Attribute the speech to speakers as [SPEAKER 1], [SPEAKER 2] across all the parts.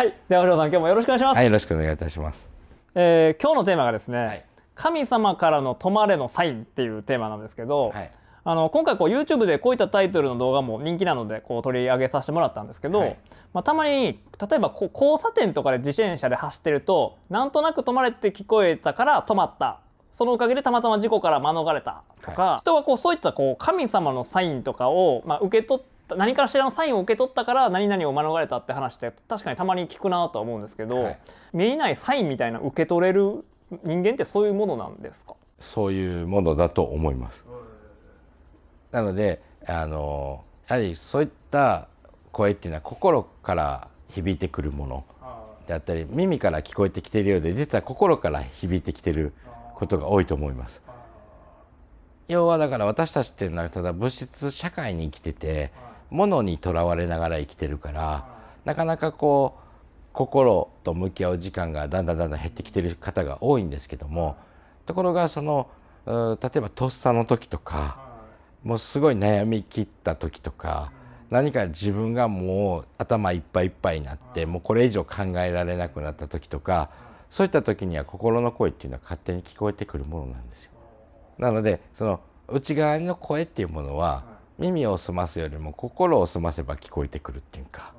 [SPEAKER 1] はい、では古さん今日もよろしくお願いします。は
[SPEAKER 2] い、よろしくお願いいたします。
[SPEAKER 1] えー、今日のテーマがですね、はい、神様からの止まれのサインっていうテーマなんですけど、はい、あの今回こう YouTube でこういったタイトルの動画も人気なのでこう取り上げさせてもらったんですけど、はい、まあ、たまに例えばこう交差点とかで自転車で走ってるとなんとなく止まれって聞こえたから止まったそのおかげでたまたま事故から免れたとか、はい、人はこうそういったこう神様のサインとかを、まあ、受け取っ何かしらのサインを受け取ったから何々を免れたって話って確かにたまに聞くなとは思うんですけど、はい、見えないサインみたいな受け取れる人間ってそういうものなんですか
[SPEAKER 2] そういうものだと思います。なのであのやはりそういった声っていうのは心から響いてくるものであったり耳から聞こえてきているようで実は心から響いてきていることが多いと思います。要はだから私たちっていうのはただ物質社会に生きてて、ものにとらわれながら生きてるからなかなかこう心と向き合う時間がだんだんだんだん減ってきてる方が多いんですけどもところがその例えばとっさの時とかもうすごい悩み切った時とか何か自分がもう頭いっぱいいっぱいになってもうこれ以上考えられなくなった時とかそういった時には心の声っていうのは勝手に聞こえてくるものなんですよ。なのでその内側の声っていうものは耳を澄ますよりも心を澄ませば聞こえてくるっていうか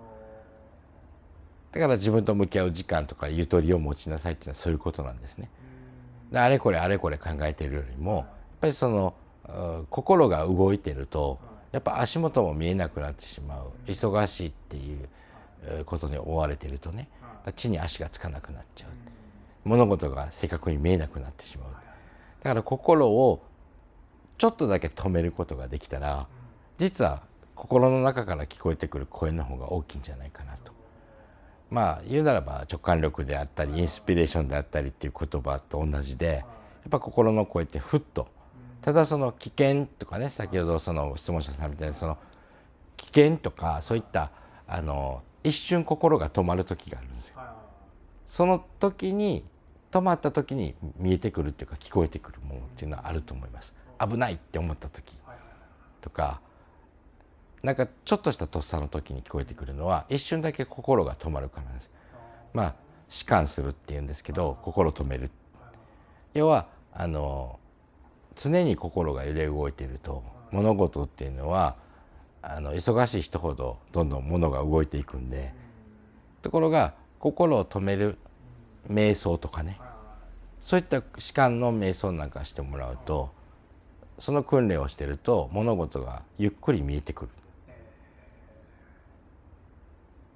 [SPEAKER 2] だから自分と向き合う時間とかゆとりを持ちなさいっていうのはそういうことなんですね。であれこれあれこれ考えてるよりもやっぱりその心が動いてるとやっぱ足元も見えなくなってしまう忙しいっていうことに追われてるとね地に足がつかなくなっちゃう物事が正確に見えなくなってしまうだから心をちょっとだけ止めることができたら、実は心の中から聞こえてくる声の方が大きいんじゃないかなと。まあ言うならば直感力であったりインスピレーションであったりっていう言葉と同じでやっぱ心の声ってふっとただその危険とかね先ほどその質問者さんみたいにその危険とかそういったあの一瞬心が止まる時があるんですよ。その時に止まった時に見えてくるっていうか聞こえてくるものっていうのはあると思います。危ないって思った時とかなんかちょっとしたとっさの時に聞こえてくるのは一瞬だけ心が止まるからです。まあ弛緩するっていうんですけど心止める要はあの常に心が揺れ動いていると物事っていうのはあの忙しい人ほどどんどん物が動いていくんでところが心を止める瞑想とかねそういった弛緩の瞑想なんかしてもらうとその訓練をしてると物事がゆっくり見えてくる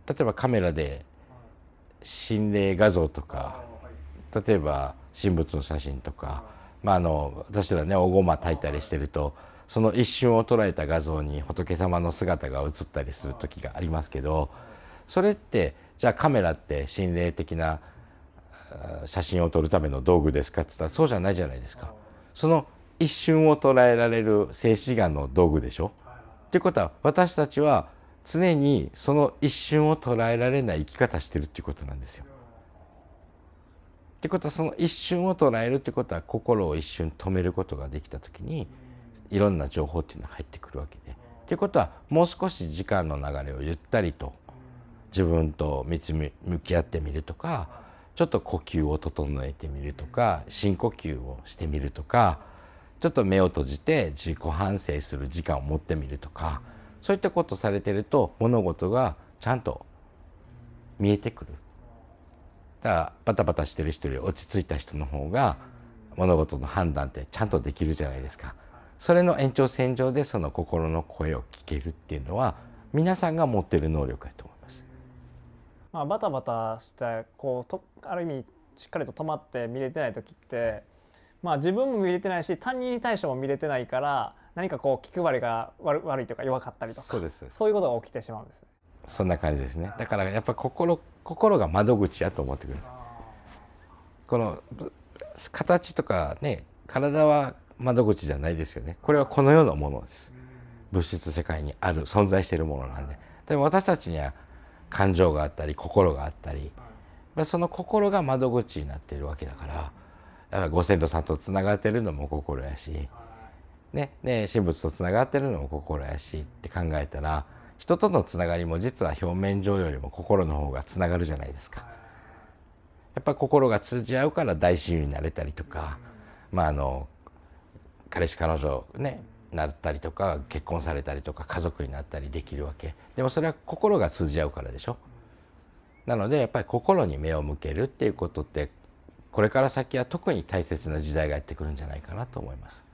[SPEAKER 2] 例えばカメラで心霊画像とか例えば神仏の写真とか、まあ、あの私らね大ごま炊いたりしてるとその一瞬を捉えた画像に仏様の姿が映ったりする時がありますけどそれってじゃあカメラって心霊的な写真を撮るための道具ですかって言ったらそうじゃないじゃないですか。その一瞬を捉えられる静止画の道具でしょっていうことは私たちは常にその一瞬を捉えられない生き方してるっていうことなんですよ。ってことはその一瞬を捉えるってことは心を一瞬止めることができた時にいろんな情報っていうのが入ってくるわけで。っていうことはもう少し時間の流れをゆったりと自分と見つめ向き合ってみるとかちょっと呼吸を整えてみるとか深呼吸をしてみるとかちょっと目を閉じて自己反省する時間を持ってみるとか。そういったことされてると物事がちゃんと見えてくるだからバタバタしてる人より落ち着いた人の方が物事の判断ってちゃんとできるじゃないですかそれの延長線上でその心の声を聞けるっていうのは皆さんが持ってる能力だと思います。
[SPEAKER 1] まあ、バタバタしてこうとある意味しっかりと止まって見れてない時って、まあ、自分も見れてないし他人に対しても見れてないから何かこう気配りが悪いとか弱かったりとかそうですそういうことが起きてしまうんで
[SPEAKER 2] す、そんな感じですねだからやっぱ心心が窓口やと思ってくださいこの形とかね体は窓口じゃないですよねこれはこのようなものです物質世界にある存在しているものなんででも私たちには感情があったり心があったりその心が窓口になっているわけだからだからご先祖さんとつながってるのも心やし。ねね、神仏とつながってるのも心やしって考えたら人とのつながりも実は表面上よりも心の方がつながるじゃないですか。やっぱ心が通じ合うから大親友になれたりとか、まあ、あの彼氏彼女ねなったりとか結婚されたりとか家族になったりできるわけでもそれは心が通じ合うからでしょなのでやっぱり心に目を向けるっていうことってこれから先は特に大切な時代がやってくるんじゃないかなと思います。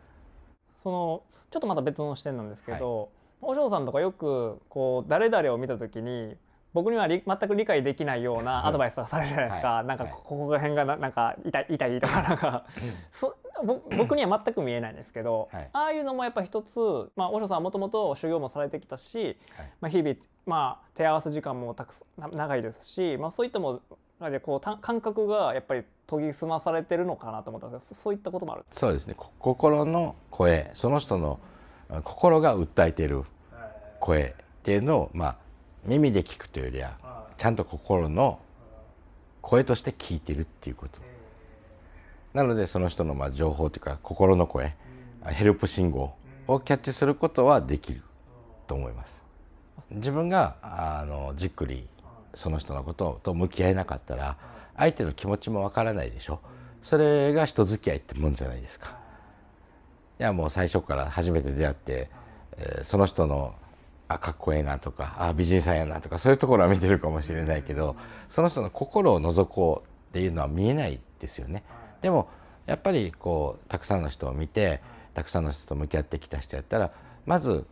[SPEAKER 1] そのちょっとまた別の視点なんですけど、はい、和尚さんとかよくこう誰々を見た時に僕には全く理解できないようなアドバイスがされるじゃないですか、はい、なんかここら辺がなんか痛い痛いとかなんかそ僕には全く見えないんですけど、はい、ああいうのもやっぱ一つ、まあ、和尚さんはもともと修行もされてきたし、はい、まあ、日々、まあ、手合わせ時間もたくさん長いですし、まあ、そういったもなのでこう感覚がやっぱり研ぎ澄まされてるのかなと思ったんですけどそういったこともある
[SPEAKER 2] そうですね心の声その人の心が訴えてる声っていうのを、まあ、耳で聞くというよりはちゃんと心の声として聞いてるっていうことなのでその人のまあ情報というか心の声ヘルプ信号をキャッチすることはできると思います。自分があのじっくりその人のことと向き合えなかったら相手の気持ちもわからないでしょそれが人付き合いってもんじゃないですか。いやもう最初から初めて出会って、えー、その人のあかっこええなとかあ美人さんやなとかそういうところは見てるかもしれないけどその人の心を覗こうっていうのは見えないですよね。でもやっぱりこうたくさんの人を見てたくさんの人と向き合ってきた人やったらまず、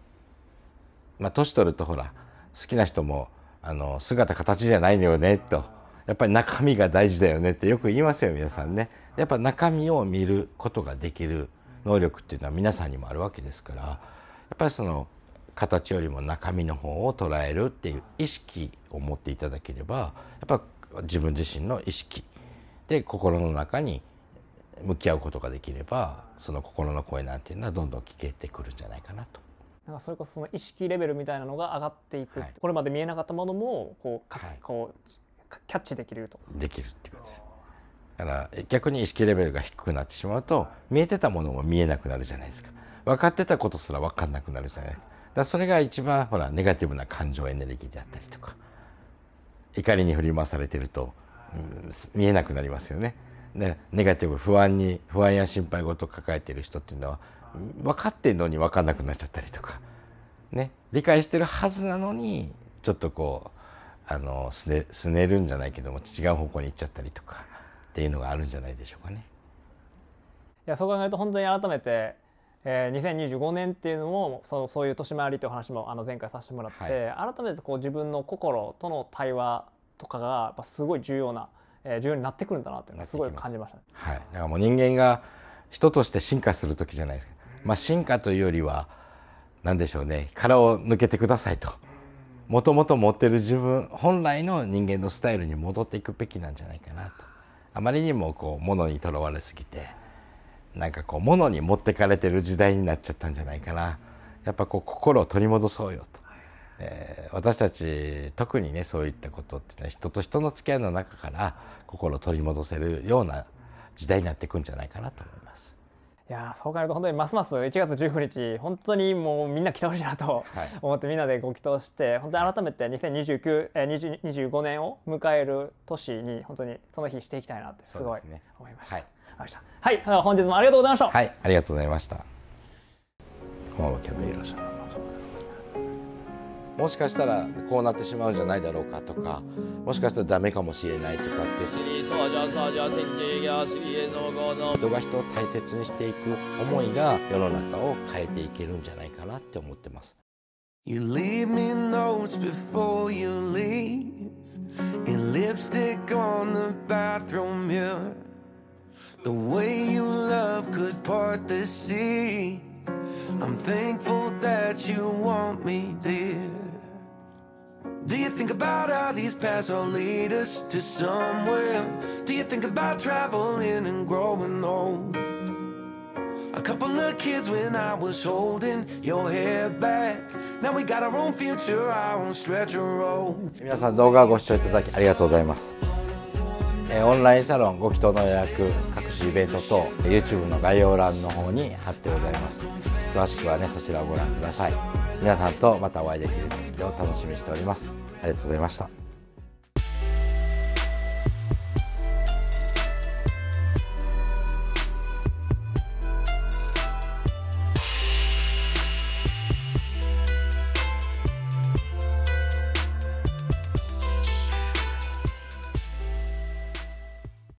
[SPEAKER 2] まあ、年取るとほら好きな人もあの姿形じゃないのよねとやっぱり中身が大事だよねってよく言いますよ皆さんねやっぱ中身を見ることができる能力っていうのは皆さんにもあるわけですからやっぱりその形よりも中身の方を捉えるっていう意識を持っていただければやっぱ自分自身の意識で心の中に向き合うことができればその心の声なんていうのはどんどん聞けてくるんじゃないかなと
[SPEAKER 1] なんかそれこそその意識レベルみたいなのが上がっていく、はい、これまで見えなかったものもこうか、はい、こうキャッチできると。
[SPEAKER 2] できるってことです。だから逆に意識レベルが低くなってしまうと見えてたものも見えなくなるじゃないですか分かってたことすら分かんなくなるじゃないですかだそれが一番ほらネガティブな感情エネルギーであったりとか怒りに振り回されてると、うん、見えなくなりますよね。ね、ネガティブ不安に不安や心配事を抱えている人っていうのは分かってんのに分かんなくなっちゃったりとか、ね、理解してるはずなのにちょっとこうあのすねすねるんじゃないけども違う方向に行っちゃったりとかっていうのがあるんじゃないでしょうかね。
[SPEAKER 1] いやそう考えると本当に改めてえー、2025年っていうのもそうそういう年回りという話もあの前回させてもらって、はい、改めてこう自分の心との対話とかがやっぱすごい重要な重要になってくるんだなってすごい感じましたね。は
[SPEAKER 2] い、だからもう人間が人として進化する時じゃないですか、まあ、進化というよりは何でしょうね殻を抜けてくださいともともと持ってる自分本来の人間のスタイルに戻っていくべきなんじゃないかなとあまりにもこう物にとらわれすぎてなんかこう物に持ってかれてる時代になっちゃったんじゃないかなやっぱこう心を取り戻そうよとえー、私たち特にねそういったことってね人と人の付き合いの中から心を取り戻せるような時代になっていくんじゃないかなと思います。
[SPEAKER 1] いやそう考えると本当にますます1月19日本当にもうみんな来てほしいなと思って、みんなでご祈祷して本当に改めて2 0 2え5年を迎える年に本当にその日していきたいなってすごい思いました。ね、はい、はい、本日もありがとうございました。は
[SPEAKER 2] い、ありがとうございました。もしかしたらこうなってしまうんじゃないだろうかとかもしかしたらダメかもしれないとかって人が人を大切にしていく思いが世の中を変えていけるんじゃないかなって思ってます。You leave me notes before you leave And lipstick on the bathroom mirror The way you love could part the sea I'm thankful that you want me, dear Do you think about how these paths all lead us to somewhere? Do you think about traveling and growing old? A couple of kids when I was holding your hair back. Now we got our own future, our own stretch and road. 皆さん動画をご視聴いただきありがとうございます。えオンラインサロンご祈祷の予約各種イベント等 YouTube の概要欄の方に貼ってございます詳しくはねそちらをご覧ください皆さんとまたお会いできるのを楽しみにしておりますありがとうございました。